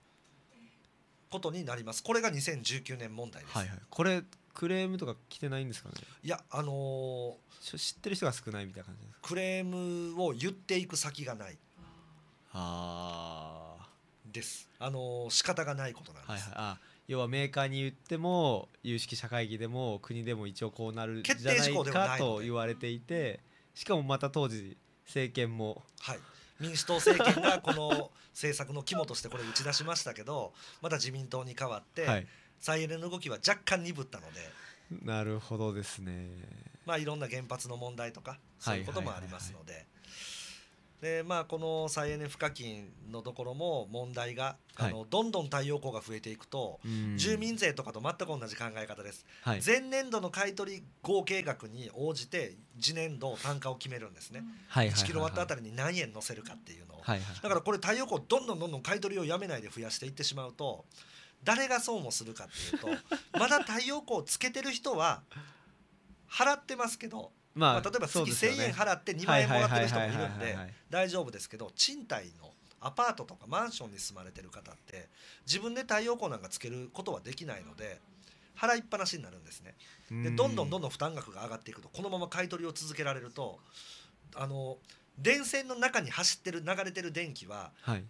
ことになりますこれが2019年問題です、はいはい、これクレームとか来てないんですかねいやあのー、知ってる人が少ないみたいな感じですクレームを言っていく先がないああですあのー、仕方がないことなんです、はいはい、あ要はメーカーに言っても有識者会議でも国でも一応こうなるじゃないかと言われていてしかもまた当時政権も、はい、民主党政権がこの政策の肝としてこれ打ち出しましたけどまた自民党に代わって、再エネの動きは若干鈍ったので。なるほどですね。まあいろんな原発の問題とかそういうこともありますので、でまあ、この再エネ賦課金のところも問題が、はい、あのどんどん太陽光が増えていくと住民税とかと全く同じ考え方です、はい、前年度の買取合計額に応じて次年度単価を決めるんですね、はいはいはいはい、1キロワットあたりに何円乗せるかっていうのを、はいはい、だからこれ太陽光どんどんどんどん買取をやめないで増やしていってしまうと誰が損をするかっていうと まだ太陽光をつけてる人は払ってますけどまあ、例えば月1,000円払って2万円もらってる人もいるんで大丈夫ですけど賃貸のアパートとかマンションに住まれてる方って自分で太陽光なんかつけることはできないので払いっぱなしになるんですね。でどんどんどんどん負担額が上がっていくとこのまま買い取りを続けられるとあの電線の中に走ってる流れてる電気は、はい、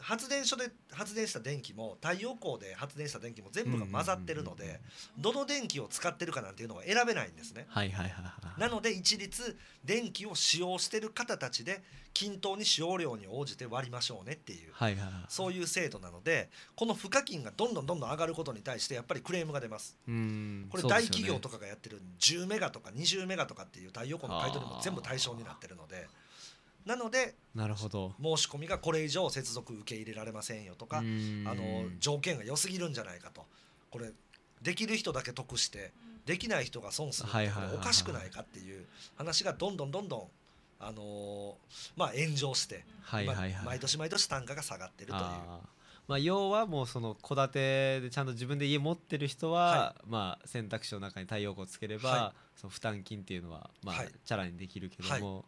発電所で発電した電気も太陽光で発電した電気も全部が混ざってるのでどの電気を使ってるかなんていうのは選べないんですね。なので一律電気を使用してる方たちで均等に使用量に応じて割りましょうねっていう、そういう制度なのでこの賦課金がどんどんどんどん上がることに対してやっぱりクレームが出ます。これ大企業とかがやってる10メガとか20メガとかっていう太陽光の買い取りも全部対象になってるので。なのでなるほど申し込みがこれ以上接続受け入れられませんよとかあの条件が良すぎるんじゃないかとこれできる人だけ得してできない人が損するっおかしくないかっていう話がどんどんどんどんあのー、まあ炎上して、はいはいはい、毎年毎年単価が下がってるという。まあ、要はもうその戸建てでちゃんと自分で家持ってる人は、まあ選択肢の中に太陽光をつければ、その負担金っていうのはまあチャラにできるけども、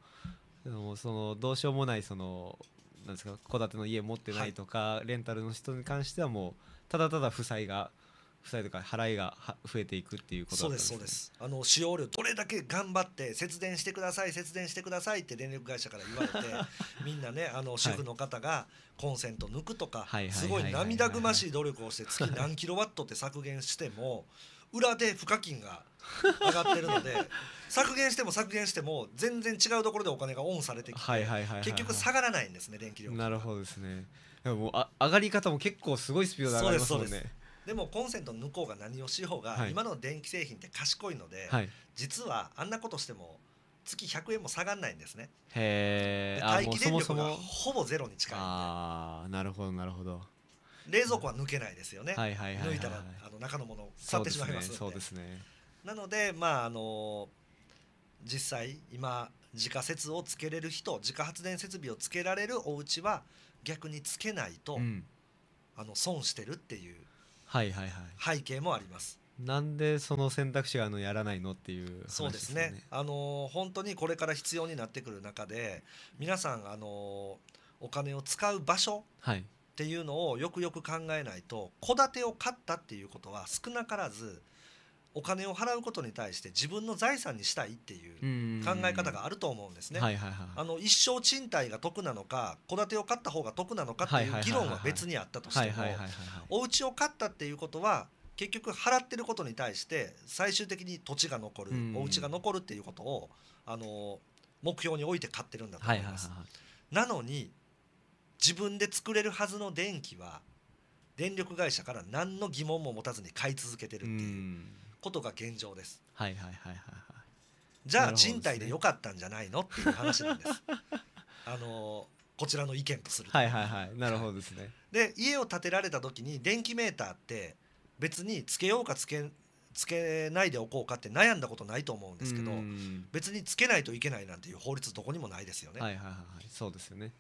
もそのどうしようもないそのなんですか戸建ての家持ってないとか、はい、レンタルの人に関してはもうただただ負債が負債とか払いが増えていくっていうことそうですそうですあの使用量どれだけ頑張って節電してください節電してくださいって電力会社から言われて みんなねあの主婦の方がコンセント抜くとかすごい涙ぐましい努力をして月何キロワットって削減しても裏で付加金が上がってるので 削減しても削減しても全然違うところでお金がオンされてきて結局下がらないんですね電気料金なるほどですねでもあ上がり方も結構すごいスピードで上がりますもんねでもコンセント抜こうが何をしようが、今の電気製品って賢いので、はい、実はあんなことしても月100円も下がらないんですねへえ待機電力がほぼゼロに近いああなるほどなるほど冷蔵庫は抜けないですよね、はいはいはいはい、抜いたらあの中のもの腐ってしまいますので、す、ね、なのでまああの実際今自家設をつけれる人自家発電設備をつけられるお家は逆につけないと、うん、あの損してるっていう背景もあります。はいはいはい、なんでその選択肢があのやらないのっていう、ね、そうですねあの本当にこれから必要になってくる中で皆さんあのお金を使う場所、はい、っていうのをよくよく考えないと戸建てを買ったっていうことは少なからずお金を払うことに対して自分の財産にしたいっていう考え方があると思うんですね。あの一生賃貸が得なのか戸建てを買った方が得なのかっていう議論は別にあったとしてもお家を買ったっていうことは結局払ってることに対して最終的に土地が残るお家が残るっていうことをあの目標において買ってるんだと思います。なのに自分で作れるはずの電気は電力会社から何の疑問も持たずに買い続けてるっていうことが現状です。はいはいはいはい、じゃあ賃貸でよかったんじゃないのっていう話なんです。あのこちらの意見とすると。はいはいはい。なるほどですね。で家を建てられた時に電気メーターって別につけようかつけつけないでおこうかって悩んだことないと思うんですけど、別につけないといけないなんていう法律どこにもないですよね。はいはいはい。そうですよね。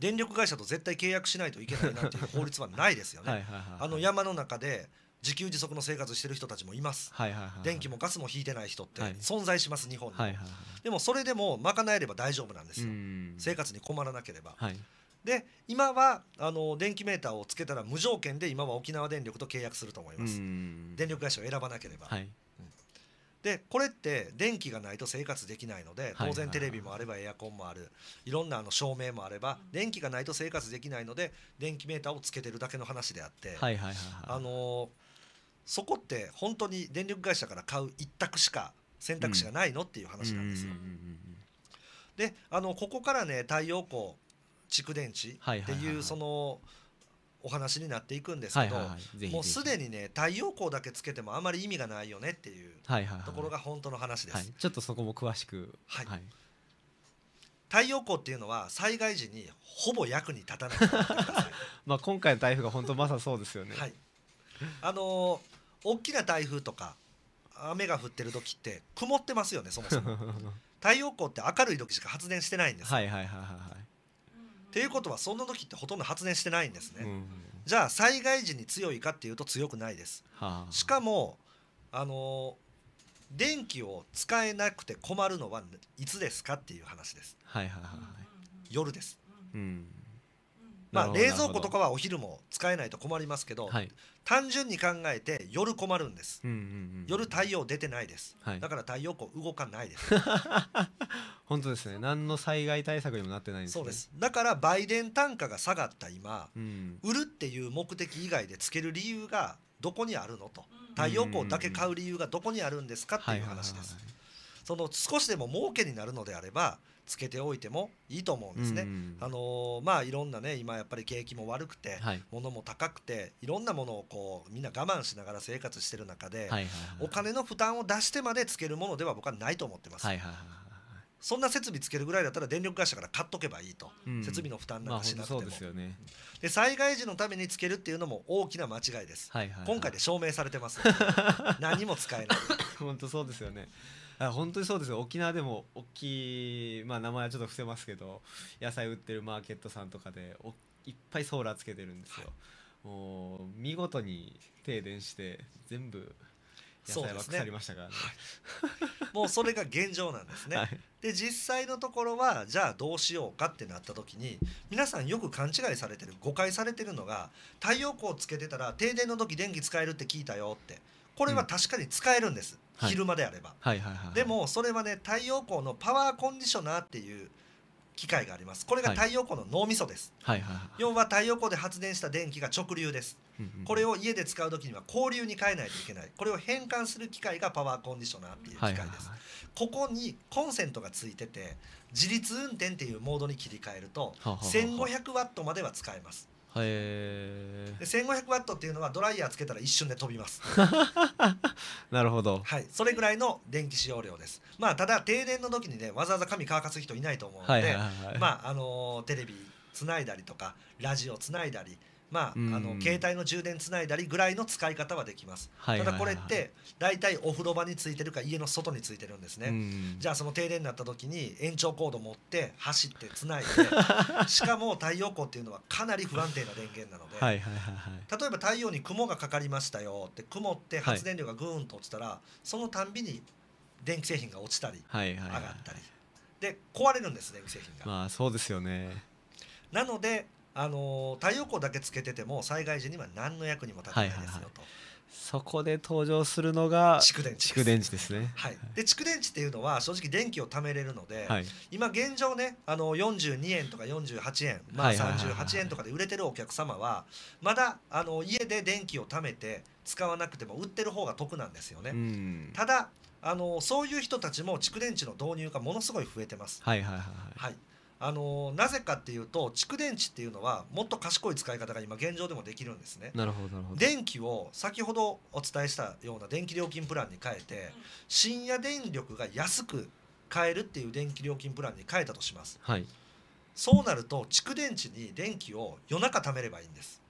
電力会社と絶対契約しないといけないなんていう法律はないですよね。あの山の中で自給自足の生活してる人たちもいます、はいはいはいはい、電気もガスも引いてない人って存在します、はい、日本に、はいはいはい、でもそれでも賄えれば大丈夫なんですよ生活に困らなければ、はい、で今はあの電気メーターをつけたら無条件で今は沖縄電力と契約すると思います電力会社を選ばなければ、はいでこれって電気がないと生活できないので当然テレビもあればエアコンもあるいろんなあの照明もあれば電気がないと生活できないので電気メーターをつけてるだけの話であってあのそこって本当に電力会社から買う一択しか選択肢がないのっていう話なんですよ。であのここからね太陽光蓄電池っていうその、はいはいはいはいお話になっていくんですけど、はいはいはい、もうすでにね太陽光だけつけてもあまり意味がないよねっていうところが本当の話です、はいはいはい、ちょっとそこも詳しく、はい、はい、太陽光っていうのは災害時にほぼ役に立たない まあ今回の台風が本当まさそうですよね、はい、あのー、大きな台風とか雨が降ってる時って曇ってますよねそもそも 太陽光って明るい時しか発電してないんですはいはいはいはいっていうことはその時ってほとんど発電してないんですね、うん、じゃあ災害時に強いかっていうと強くないです、はあ、しかもあの電気を使えなくて困るのはいつですかっていう話です、はいはいはい、夜です、うん、まあ、冷蔵庫とかはお昼も使えないと困りますけど、はい、単純に考えて夜困るんです、うんうんうん、夜太陽出てないです、はい、だから太陽光動かないです 本当ですね何の災害対策にもなってないんです、ね、そうですだから売電単価が下がった今、うん、売るっていう目的以外でつける理由がどこにあるのと太陽光だけ買う理由がどこにあるんですかっていう話です、その少しでも儲けになるのであればつけておいてもいいと思うんですね。あのー、まあいろんなね今やっぱり景気も悪くて、はい、物も高くていろんなものをこうみんな我慢しながら生活してる中で、お金の負担を出してまでつけるものでは僕はないと思ってます。はいはいはいそんな設備つけるぐらいだったら電力会社から買っとけばいいと、うん、設備の負担なんかしなくても、まあ、で、ね、災害時のためにつけるっていうのも大きな間違いです、今回で証明されてます 何も使えない本当 そうですよねあ本当にそうですよ沖縄でも大きい、まあ、名前はちょっと伏せますけど野菜売ってるマーケットさんとかでおいっぱいソーラーつけてるんですよ、はい、もう見事に停電して全部野菜は腐りましたからね、ねはい、もうそれが現状なんですね、はい、で実際のところはじゃあどうしようかってなった時に皆さんよく勘違いされてる誤解されてるのが太陽光つけてたら停電の時電気使えるって聞いたよってこれは確かに使えるんです、うん昼間であれば、はいはいはいはい、でもそれはね太陽光のパワーコンディショナーっていう機械がありますこれが太陽光の脳みそです、はいはいはいはい、要は太陽光で発電した電気が直流です、これを家で使う時には交流に変えないといけないこれを変換する機械がパワーコンディショナーっていう機械です、はいはいはい、ここにコンセントがついてて自立運転っていうモードに切り替えると1500ワットまでは使えます、へで1500ワットっていうのはドライヤーつけたら一瞬で飛びます なるほど、はい、それぐらいの電気使用量ですまあただ停電の時にねわざわざ髪乾かす人いないと思うので、まああのー、テレビつないだりとかラジオつないだりまあ、あの携帯の充電つないだりぐらいの使い方はできます、ただこれって大体お風呂場についてるか家の外についてるんですね、じゃあその停電になった時に延長コード持って走ってつないで しかも太陽光っていうのはかなり不安定な電源なので例えば太陽に雲がかかりましたよって雲って発電量がぐーんと落ちたら、はい、そのたんびに電気製品が落ちたり、上がったりで壊れるんです電気製品が。まあそうですよねなのであの太陽光だけつけてても災害時には何の役にも立たないですよと、はいはいはい、そこで登場するのが蓄電池蓄電池ですね、はい、で蓄電池っていうのは正直電気を貯めれるので、はい、今現状ねあの42円とか48円、まあ、38円とかで売れてるお客様はまだあの家で電気を貯めて使わなくても売ってる方が得なんですよね。ただあのそういう人たちも蓄電池の導入がものすごい増えてます。はいはいはい、はい、あのなぜかっていうと蓄電池っていうのはもっと賢い使い方が今現状でもできるんですね。なるほど電気を先ほどお伝えしたような電気料金プランに変えて深夜電力が安く買えるっていう電気料金プランに変えたとします。はい、そうなると蓄電池に電気を夜中貯めればいいんです。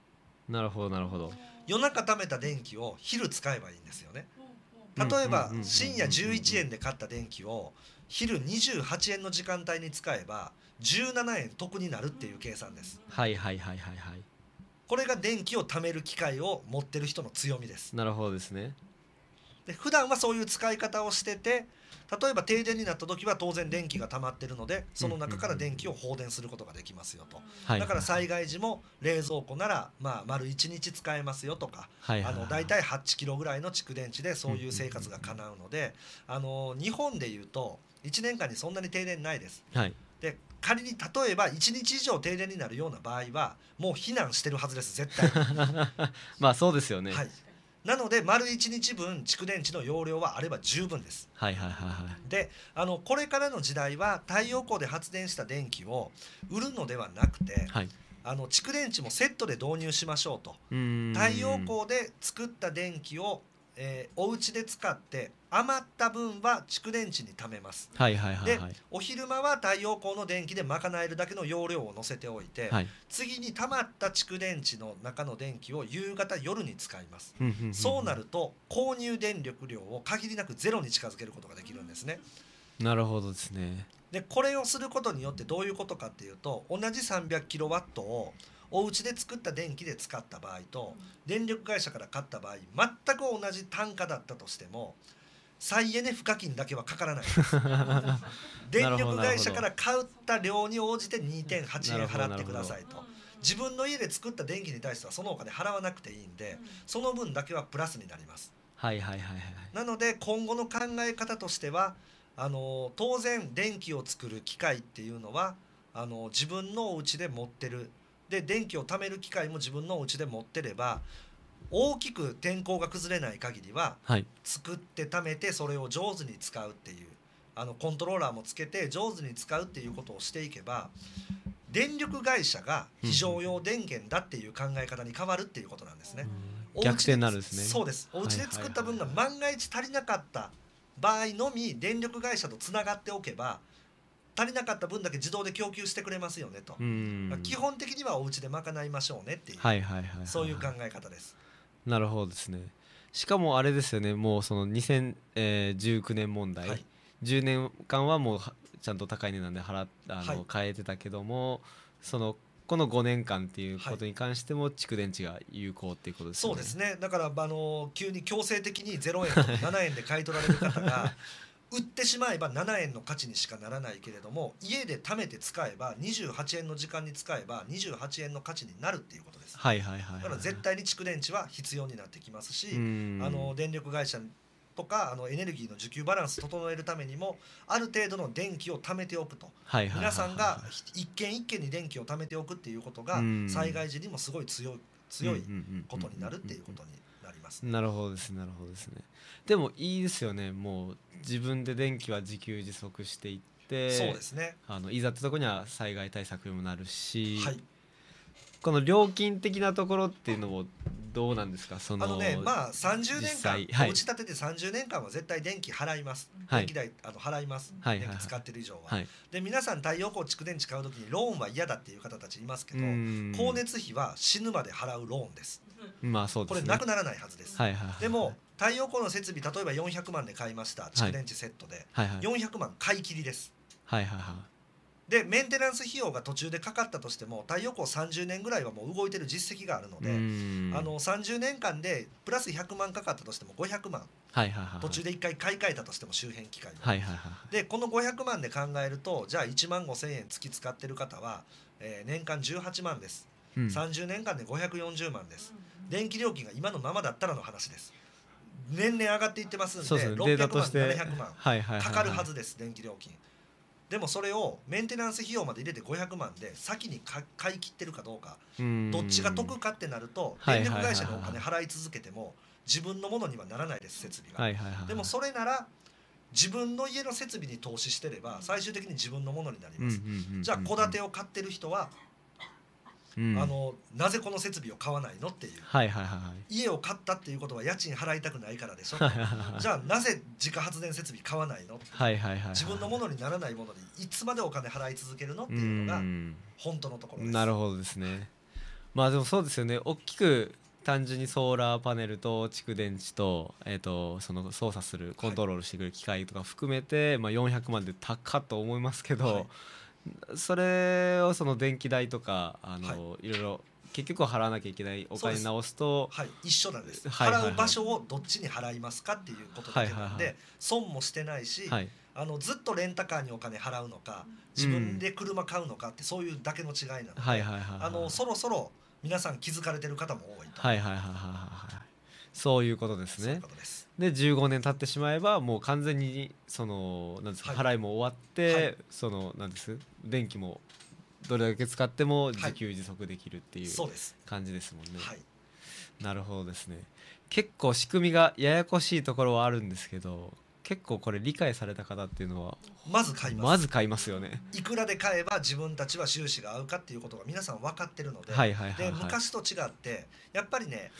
なるほどなるほど。夜中貯めた電気を昼使えばいいんですよね。例えば深夜11円で買った電気を昼28円の時間帯に使えば17円得になるっていう計算です。はいはいはいはいはい。これが電気を貯める機械を持ってる人の強みです。なるほどですね。で普段はそういう使い方をしてて例えば停電になった時は当然電気が溜まってるのでその中から電気を放電することができますよと、だから災害時も冷蔵庫ならまあ丸1日使えますよとか、はいはいはい、あの大体8キロぐらいの蓄電池でそういう生活が叶うので、あの日本でいうと1年間にそんなに停電ないです。はいで仮に例えば1日以上停電になるような場合はもう避難してるはずです絶対 まあそうですよね、はい、なので丸1日分蓄電池の容量はあれば十分ですはいはいはいはいであのこれからの時代は太陽光で発電した電気を売るのではなくて、はい、あの蓄電池もセットで導入しましょうと太陽光で作った電気を、えー、お家で使って余った分は蓄電池に貯めます、はいはいはい、はい、でお昼間は太陽光の電気で賄えるだけの容量を載せておいて、はい、次にたまった蓄電池の中の電気を夕方夜に使いますそうなると購入電力量を限りなくゼロに近づけることができるんですねなるほどですねでこれをすることによってどういうことかっていうと同じ 300kW をお家で作った電気で使った場合と電力会社から買った場合全く同じ単価だったとしても再エネ賦課金だけはかからない 電力会社から買った量に応じて2.8円払ってくださいと自分の家で作った電気に対してはそのお金払わなくていいんでその分だけはプラスになりますはいはいはいはいなので今後の考え方としてはあの当然電気を作る機械っていうのはあの自分のお家で持ってるで電気を貯める機械も自分のお家で持ってれば大きく天候が崩れない限りは、はい、作って貯めてそれを上手に使うっていうあのコントローラーもつけて上手に使うっていうことをしていけば電力会社が非常用電源だっていう考え方に変わるっていうことなんですね。逆転なるですね。そうです。お家で作った分が万が一足りなかった場合のみ電力会社とつながっておけば足りなかった分だけ自動で供給してくれますよねと。基本的にはお家で賄いましょうねっていう、そういう考え方です。なるほどですねしかもあれですよねもうその2019年問題、はい、10年間はもうちゃんと高い値段で払あの、変えてたけども、そのこの5年間っていうことに関しても蓄電池が有効っていうことですね、はい、そうですねだからあの急に強制的に0円と7円で買い取られる方が 売ってしまえば7円の価値にしかならないけれども家で貯めて使えば28円の時間に使えば28円の価値になるっていうことです、はいはいはい、だから絶対に蓄電池は必要になってきますしあの電力会社とかあのエネルギーの需給バランス整えるためにもある程度の電気を貯めておくと、はいはい、皆さんが一軒一軒に電気を貯めておくっていうことが災害時にもすごい強い強いことになるっていうことになります、ね、なるほどですねなるほどですねでもいいですよねもう自分で電気は自給自足していってそうですねあのいざってとこには災害対策にもなるし、はい、この料金的なところっていうのもどうなんですかそのあのねまあ30年間、はい、おち立てて30年間は絶対電気払います、はい、電気代あの払います、はい、電気使ってる以上は、はい、で皆さん太陽光蓄電池買う時にローンは嫌だっていう方たちいますけど光熱費は死ぬまで払うローンです、まあそうですね、これなくならないはずです、はいはいはい、でも太陽光の設備例えば400万で買いました蓄電池セットで、はいはいはい、400万買い切りです。はいはいはい、でメンテナンス費用が途中でかかったとしても太陽光30年ぐらいはもう動いてる実績があるのであの30年間でプラス100万かかったとしても500万、はいはいはい、途中で1回買い替えたとしても周辺機械で,、はいはいはい、でこの500万で考えるとじゃあ1万5000円月使ってる方は、えー、年間18万です、うん、30年間で540万です、電気料金が今のままだったらの話です。年々上がっていってますんでそうそう600万700万、はいはい、かかるはずです電気料金でもそれをメンテナンス費用まで入れて500万で先に買い切ってるかどうかどっちが得かってなると電力会社のお金払い続けても自分のものにはならないです設備が、でもそれなら自分の家の設備に投資してれば最終的に自分のものになります、じゃあ戸建てを買ってる人はうん、あのなぜこの設備を買わないのっていう、はいはいはい家を買ったっていうことは家賃払いたくないからでしょじゃあなぜ自家発電設備買わないのはいはいはい、はい、自分のものにならないものにいつまでお金払い続けるのっていうのが本当のところです。なるほどですねまあでもそうですよね大きく単純にソーラーパネルと蓄電池と,、えー、とその操作するコントロールしてくる機械とか含めて、はい、まあ、400万で高っと思いますけど、はいそれをその電気代とかあの、はい、いろいろ結局払わなきゃいけないお金直すとはい、一緒なんです、はいはいはい、払う場所をどっちに払いますかっていうことだけなんで、はいはいはい、損もしてないし、はい、あのずっとレンタカーにお金払うのか自分で車買うのかってそういうだけの違いなので、そろそろ皆さん気づかれてる方も多いと。はいはいはいはいそういうことですね。で15年経ってしまえばもう完全にそのなんですか、払いも終わって、はい、そのなんです電気もどれだけ使っても自給自足できるっていう感じですもんね。はい、なるほどですね。結構仕組みがややこしいところはあるんですけど結構これ理解された方っていうのはまず買いますまず買いますよねいくらで買えば自分たちは収支が合うかっていうことが皆さん分かってるのではいはいはいで昔と違ってやっぱりね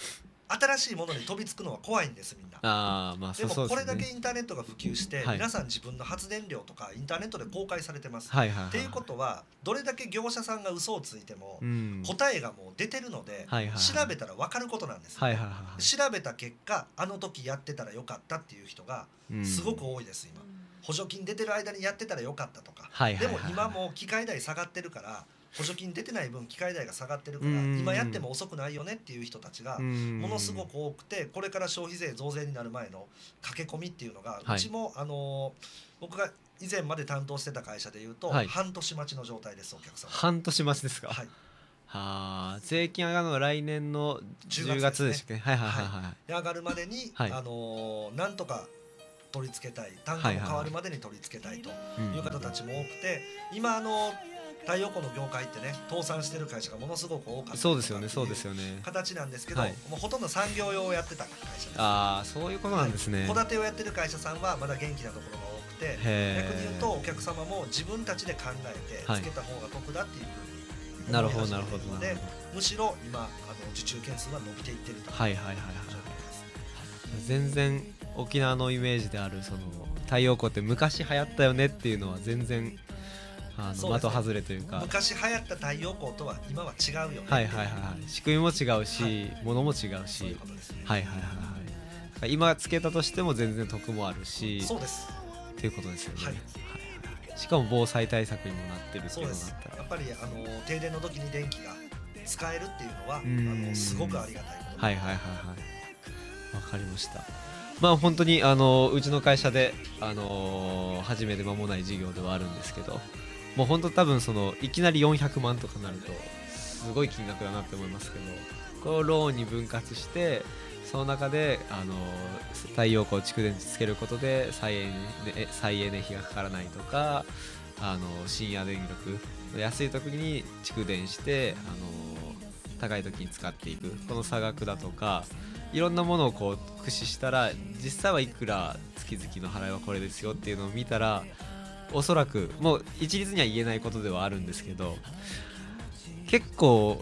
新しいものに飛びつくのは怖いんですみんなあ、まあ、でもこれだけインターネットが普及して、皆さん自分の発電量とかインターネットで公開されてます、はいはいっていうことはどれだけ業者さんが嘘をついても、答えがもう出てるので、調べたら分かることなんです、はいはい調べた結果あの時やってたらよかったっていう人がすごく多いです今、補助金出てる間にやってたらよかったとか、でも今も機械代下がってるから補助金出てない分機械代が下がってるから、今やっても遅くないよねっていう人たちがものすごく多くてこれから消費税増税になる前の駆け込みっていうのが、うちもあの僕が以前まで担当してた会社でいうと、半年待ちの状態ですお客さん半年待ちですかはいはあ、税金上がるのは来年の10月でしたっけ、はいはいはいはい、上がるまでに、あのなんとか取り付けたい単価も変わるまでに取り付けたいという方たちも多くて、今あの太陽光の業界ってね倒産してる会社がものすごく多かったそうですよねそうですよね形なんですけど、はい、もうほとんど産業用をやってた会社ですああそういうことなんですね戸、建てをやってる会社さんはまだ元気なところが多くて逆に言うとお客様も自分たちで考えてつけた方が得だっていうふうになるほどなるほどでむしろ今あの受注件数は伸びていってるとはいはいはいはい全然沖縄のイメージであるその太陽光って昔流行ったよねっていうのは全然あの的外れというか昔流行った太陽光とは今は違うよねはいはいはい仕組みも違うし、ものも違うしいはいはいはい今つけたとしても全然得もあるしそうですっていうことですよね、はいしかも防災対策にもなってるっていうのがあったやっぱりあの停電の時に電気が使えるっていうのはあのすごくありがたいはいはいはいはいわかりましたまあ本当にあのうちの会社であの初始めて間もない事業ではあるんですけどもうほんと多分そのいきなり400万とかなるとすごい金額だなって思いますけどこれローンに分割してその中であの太陽光蓄電池つけることで再エネ再エネ費がかからないとかあの深夜電力安い時に蓄電してあの高い時に使っていくこの差額だとかいろんなものをこう駆使したら実際はいくら月々の払いはこれですよっていうのを見たらおそらくもう一律には言えないことではあるんですけど結構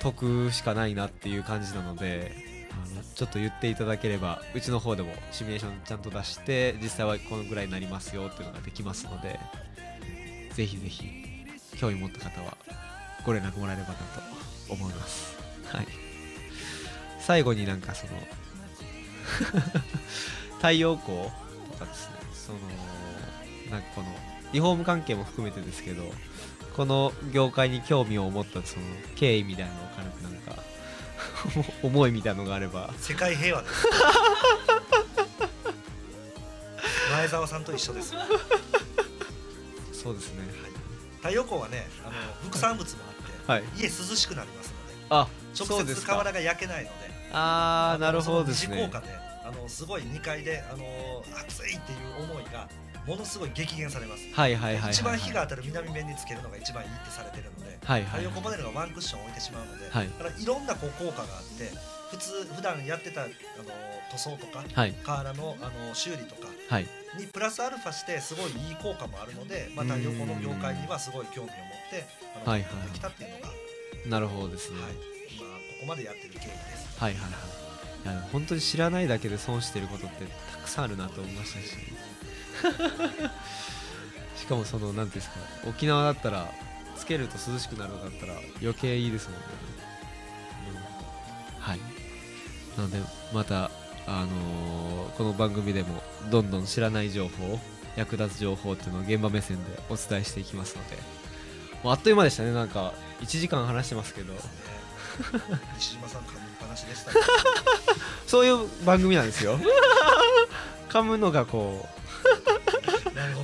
得しかないなっていう感じなのであのちょっと言っていただければうちの方でもシミュレーションちゃんと出して実際はこのぐらいになりますよっていうのができますのでぜひぜひ興味持った方はご連絡もらえればなと思います。はい、最後になんかその 太陽光とかですねそのなんかこのリフォーム関係も含めてですけどこの業界に興味を持ったその経緯みたいなのを軽くなんか 思いみたいのがあれば世界平和です前澤さんと一緒ですそうですね、はい、太陽光はねあの副産物もあって、はい、家涼しくなりますのであ直接瓦が焼けないのでああなるほどですね効果であのすごい2階であの暑いっていう思いがものすごい激減されます、はいはいはい、はい、一番日が当たる南面につけるのが一番いいってされてるので、はいはい、横パネルがワンクッション置いてしまうので、はい、だからいろんなこう効果があって普通普段やってたあの塗装とか、はい、瓦のあの修理とかにプラスアルファしてすごいいい効果もあるのでまた横の業界にはすごい興味を持ってあの、はいはい、できたっていうのが、なるほどですね、はい、今ここまでやってる経緯です。はいはいはい本当に知らないだけで損してることってたくさんあるなと思いましたし しかもその何ていうんですか沖縄だったらつけると涼しくなるんだったら余計いいですもんね、うん、はいなのでまたあのー、この番組でもどんどん知らない情報役立つ情報っていうのを現場目線でお伝えしていきますのでもうあっという間でしたねなんか1時間話してますけど、西島さん噛みっぱなしでした、ね、そういう番組なんですよ噛むのがこう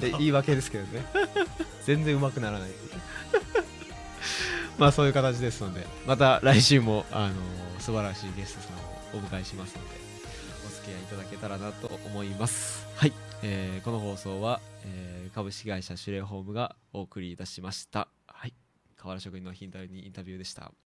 で言い訳ですけどね全然うまくならないまあそういう形ですのでまた来週もあのー、素晴らしいゲストさんをお迎えしますのでお付き合いいただけたらなと思いますはい、えー、この放送は、えー、株式会社シュレホームがお送りいたしましたはい河原職員のヒントにインタビューでした